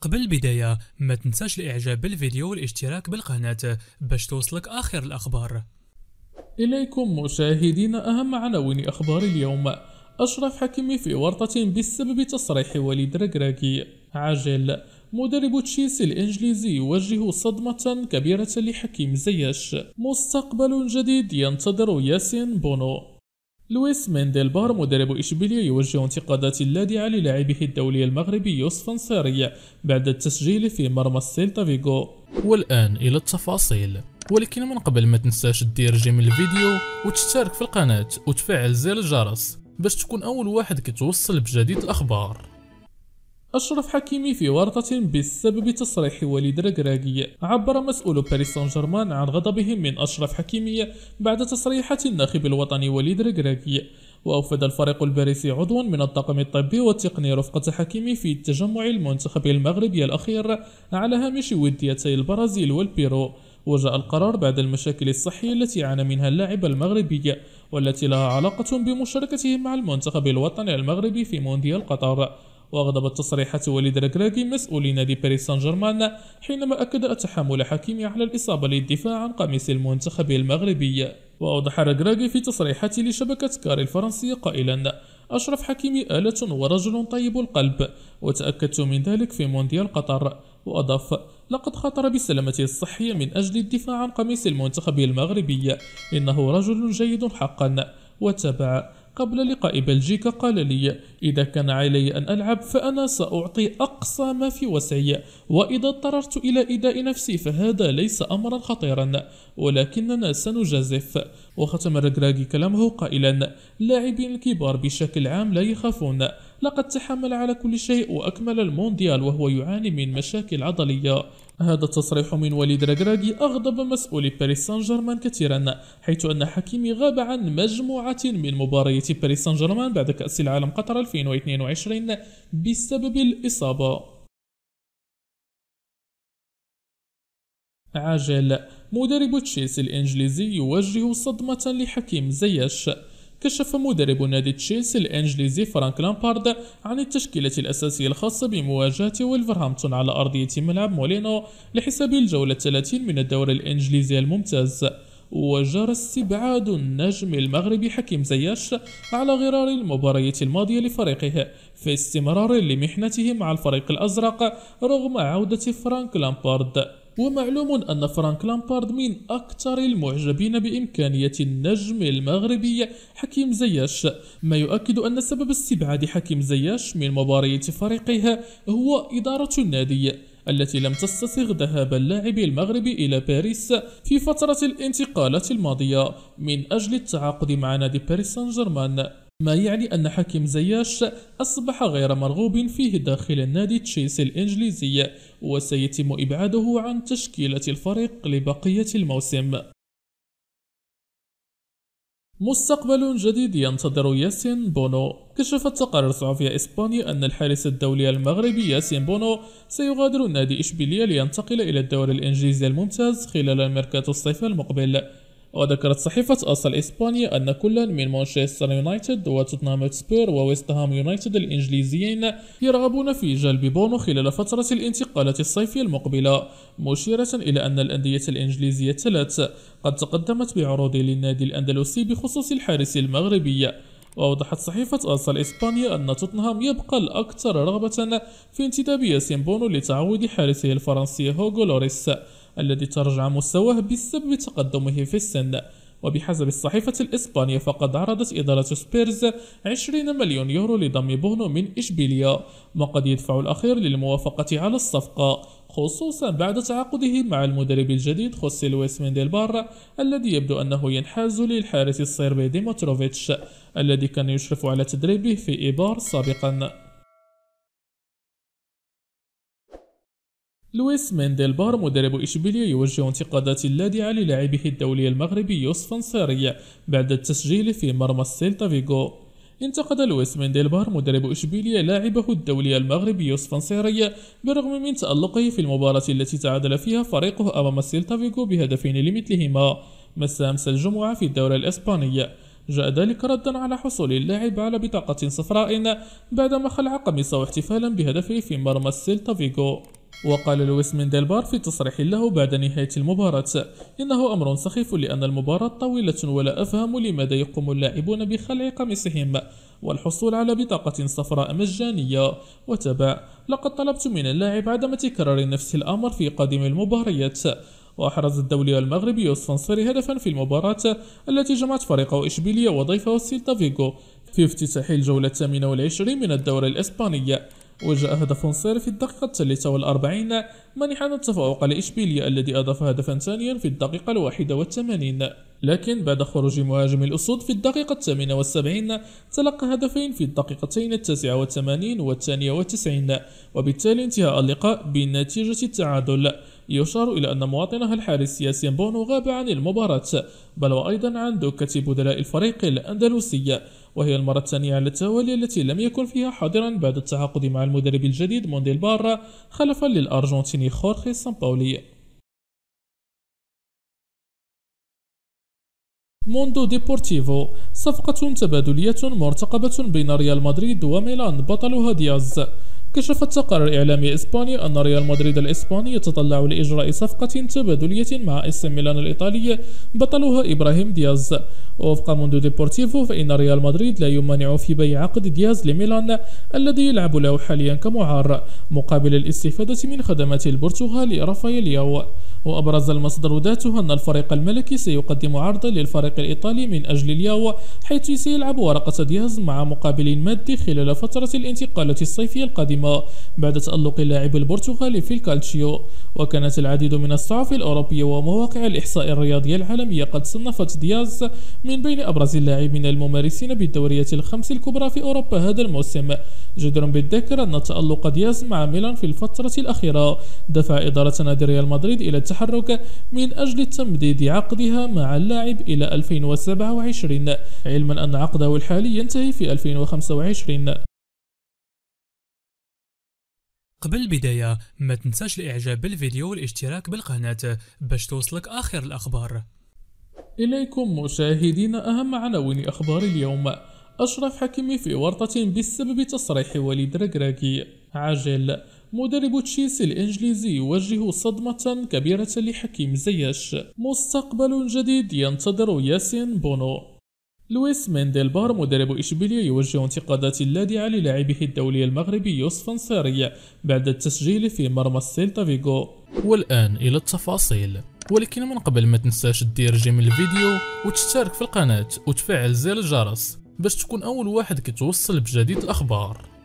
قبل البداية ما تنساش الاعجاب بالفيديو والاشتراك بالقناة باش توصلك اخر الاخبار اليكم مشاهدين اهم عناوين اخبار اليوم اشرف حكيمي في ورطة بسبب تصريح وليد ركراكي عاجل مدرب تشيلسي الإنجليزي يوجه صدمة كبيرة لحكيم زياش مستقبل جديد ينتظر ياسين بونو لويس مندلبار مدرب إشبيلية يوجه انتقادات اللادعة للاعبه الدولي المغربي يوسف نصيري بعد التسجيل في مرمى السيلتا فيغو والآن إلى التفاصيل ولكن من قبل ما تنساش دير جيم الفيديو وتشترك في القناة وتفعل زر الجرس باش تكون أول واحد كتوصل بجديد الأخبار أشرف حكيمي في ورطة بسبب تصريح وليد ركراكي عبر مسؤول باريس سان جيرمان عن غضبهم من أشرف حكيمي بعد تصريحات الناخب الوطني وليد ركراكي وأوفد الفريق الباريسي عضوا من الطاقم الطبي والتقني رفقة حكيمي في تجمع المنتخب المغربي الأخير على هامش وديتي البرازيل والبيرو وجاء القرار بعد المشاكل الصحية التي عانى منها اللاعب المغربي والتي لها علاقة بمشاركته مع المنتخب الوطني المغربي في مونديال قطر وغضبت تصريحات وليد ركراكي مسؤول نادي باريس سان جيرمان حينما أكد تحامل حكيمي على الإصابة للدفاع عن قميص المنتخب المغربي وأوضح ركراكي في تصريحاته لشبكة كار الفرنسية قائلا أشرف حكيمي آلة ورجل طيب القلب وتأكدت من ذلك في مونديال قطر وأضاف لقد خاطر بسلامته الصحية من أجل الدفاع عن قميص المنتخب المغربي إنه رجل جيد حقا وتابع قبل لقاء بلجيكا قال لي إذا كان علي أن ألعب فأنا سأعطي أقصى ما في وسعي وإذا اضطررت إلى إيذاء نفسي فهذا ليس أمرا خطيرا ولكننا سنجازف وختم رجراجي كلامه قائلا لاعبين الكبار بشكل عام لا يخافون لقد تحمل على كل شيء وأكمل المونديال وهو يعاني من مشاكل عضلية هذا التصريح من وليد راجراجي أغضب مسؤولي باريس سان جيرمان كثيرا حيث أن حكيمي غاب عن مجموعة من مباريات باريس سان جيرمان بعد كأس العالم قطر 2022 بسبب الإصابة عاجل مدرب تشيلسي الإنجليزي يوجه صدمة لحكيم زياش كشف مدرب نادي تشيلسي الانجليزي فرانك لامبارد عن التشكيلة الأساسية الخاصة بمواجهة ولفرهامبتون على أرضية ملعب مولينو لحساب الجولة 30 من الدوري الإنجليزي الممتاز وجرى استبعاد النجم المغربي حكيم زياش على غرار المباراه الماضية لفريقه في استمرار لمحنته مع الفريق الأزرق رغم عودة فرانك لامبارد ومعلوم أن فرانك لامبارد من أكثر المعجبين بإمكانية النجم المغربي حكيم زياش ما يؤكد أن سبب استبعاد حكيم زياش من مباراة فريقها هو إدارة النادي التي لم تستسغ ذهاب اللاعب المغربي إلى باريس في فترة الانتقالات الماضية من أجل التعاقد مع نادي باريس سان جيرمان ما يعني أن حكيم زياش أصبح غير مرغوب فيه داخل النادي تشيلسي الإنجليزي وسيتم إبعاده عن تشكيلة الفريق لبقية الموسم مستقبل جديد ينتظر ياسين بونو كشفت تقارير صحفية إسبانيا أن الحارس الدولي المغربي ياسين بونو سيغادر نادي إشبيلية لينتقل إلى الدوري الإنجليزي الممتاز خلال الميركاتو الصيف المقبل وذكرت صحيفة أس إسبانيا أن كلا من مانشستر يونايتد وتوتنهام سبير وويستهام يونايتد الإنجليزيين يرغبون في جلب بونو خلال فترة الانتقالات الصيفية المقبلة مشيرة إلى أن الأندية الإنجليزية الثلاث قد تقدمت بعروض للنادي الأندلسي بخصوص الحارس المغربي وأوضحت صحيفة أس إسبانيا أن توتنهام يبقى الأكثر رغبة في انتداب ياسين بونو لتعويض حارسه الفرنسي هوغو لوريس الذي تراجع مستواه بسبب تقدمه في السن وبحسب الصحيفة الإسبانية فقد عرضت إدارة سبيرز 20 مليون يورو لضم بونو من إشبيلية ما قد يدفع الأخير للموافقة على الصفقة خصوصا بعد تعاقده مع المدرب الجديد خوسي لويس بار الذي يبدو أنه ينحاز للحارس الصربي ديموتروفيتش الذي كان يشرف على تدريبه في إيبار سابقا لويس مندلبار مدرب إشبيلية يوجه انتقادات لاذعة للاعبه الدولي المغربي يوسف انصاري بعد التسجيل في مرمى السيلتا فيغو انتقد لويس مندلبار مدرب إشبيلية لاعبه الدولي المغربي يوسف انصاري بالرغم من تألقه في المباراة التي تعادل فيها فريقه أمام السيلتا فيغو بهدفين لمثلهما مساء أمس الجمعة في الدوري الإسباني جاء ذلك ردا على حصول اللاعب على بطاقة صفراء بعدما خلع قميصه احتفالا بهدفه في مرمى السيلتا فيغو وقال لويس ديلبار في تصريح له بعد نهاية المباراة إنه أمر سخيف لأن المباراة طويلة ولا أفهم لماذا يقوم اللاعبون بخلع قميصهم والحصول على بطاقة صفراء مجانية وتبع لقد طلبت من اللاعب عدم تكرار نفس الأمر في قادم المباريات وأحرز الدولي المغربي يوسف نصيري هدفا في المباراة التي جمعت فريقه إشبيلية وضيفه سيلتا فيغو في افتتاح الجولة 28 من الدوري الإسباني وجاء هدف صير في الدقيقة 43 منحا التفوق لإشبيليا الذي أضاف هدفا ثانيا في الدقيقة 81 لكن بعد خروج مهاجم الأسود في الدقيقة 78 تلقى هدفين في الدقيقتين 89 و 92 وبالتالي انتهاء اللقاء بنتيجة التعادل يشار إلى أن مواطنها الحارس ياسين بونو غاب عن المباراة بل وأيضا عن دكة بدلاء الفريق الأندلسي وهي المرة الثانية على التوالي التي لم يكن فيها حاضرا بعد التعاقد مع المدرب الجديد مونديل بارا خلفا للأرجنتيني خورخي سامباولي موندو ديبورتيفو صفقة تبادلية مرتقبة بين ريال مدريد وميلان بطلها دياز كشفت تقرير إعلامي إسباني أن ريال مدريد الإسباني يتطلع لإجراء صفقة تبادلية مع اس ميلان الإيطالي بطلها إبراهيم دياز وفق موندو ديبورتيفو فإن ريال مدريد لا يمانع في بيع عقد دياز لميلان الذي يلعب له حاليا كمعار مقابل الاستفادة من خدمات البرتغالي رافائيل ياو وأبرز المصدر ذاته أن الفريق الملكي سيقدم عرضا للفريق الإيطالي من أجل الياو حيث سيلعب ورقة دياز مع مقابل مادي خلال فترة الانتقالات الصيفية القادمة القادمة بعد تألق اللاعب البرتغالي في الكالتشيو وكانت العديد من الصحف الأوروبية ومواقع الإحصاء الرياضية العالمية قد صنفت دياز من بين أبرز اللاعبين الممارسين بالدوريات الخمس الكبرى في أوروبا هذا الموسم جدر بالذكر أن تألق دياز مع ميلان في الفترة الأخيرة دفع إدارة نادي ريال مدريد إلى التحرك من أجل تمديد عقدها مع اللاعب إلى 2027 علما أن عقده الحالي ينتهي في 2025 قبل البداية ما تنساش الاعجاب بالفيديو والاشتراك بالقناة باش توصلك اخر الاخبار اليكم مشاهدينا اهم عناوين اخبار اليوم اشرف حكيمي في ورطة بسبب تصريح وليد راكراكي عاجل مدرب تشيلسي الإنجليزي يوجه صدمة كبيرة لحكيم زياش مستقبل جديد ينتظر ياسين بونو لويس مندلبار مدرب إشبيلية يوجه انتقادات اللادعة للاعبه الدولي المغربي يوسف نصيري بعد التسجيل في مرمى السيلتا فيغو والآن إلى التفاصيل ولكن من قبل ما تنساش دير جيم الفيديو وتشترك في القناة وتفعل زر الجرس باش تكون أول واحد كتوصل بجديد الأخبار